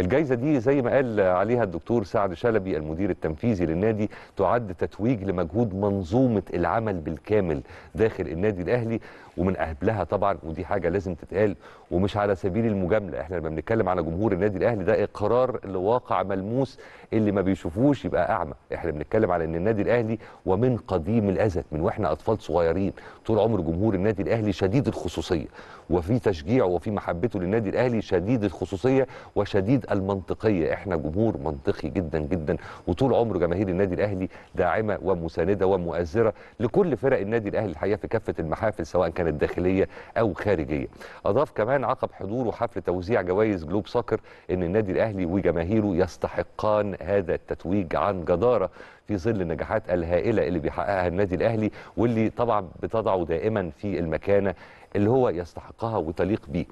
الجائزه دي زي ما قال عليها الدكتور سعد شلبي المدير التنفيذي للنادي تعد تتويج لمجهود منظومه العمل بالكامل داخل النادي الاهلي ومن قبلها طبعا ودي حاجه لازم تتقال ومش على سبيل المجامله احنا لما بنتكلم على جمهور النادي الاهلي ده اقرار لواقع ملموس اللي ما بيشوفوش يبقى اعمى احنا بنتكلم على ان النادي الاهلي ومن قديم الازل من واحنا اطفال صغيرين طول عمر جمهور النادي الاهلي شديد الخصوصيه وفي تشجيعه وفي محبته للنادي الاهلي شديد الخصوصيه وشديد المنطقيه احنا جمهور منطقي جدا جدا وطول عمره جماهير النادي الاهلي داعمه ومسانده ومؤازره لكل فرق النادي الاهلي الحقيقه في كافه المحافل سواء كانت داخليه او خارجيه اضاف كمان عقب حضوره حفل توزيع جوائز جلوب سكر ان النادي الاهلي وجماهيره يستحقان هذا التتويج عن جداره في ظل النجاحات الهائله اللي بيحققها النادي الاهلي واللي طبعا بتضعه دائما في المكانه اللي هو يستحقها وتليق بيه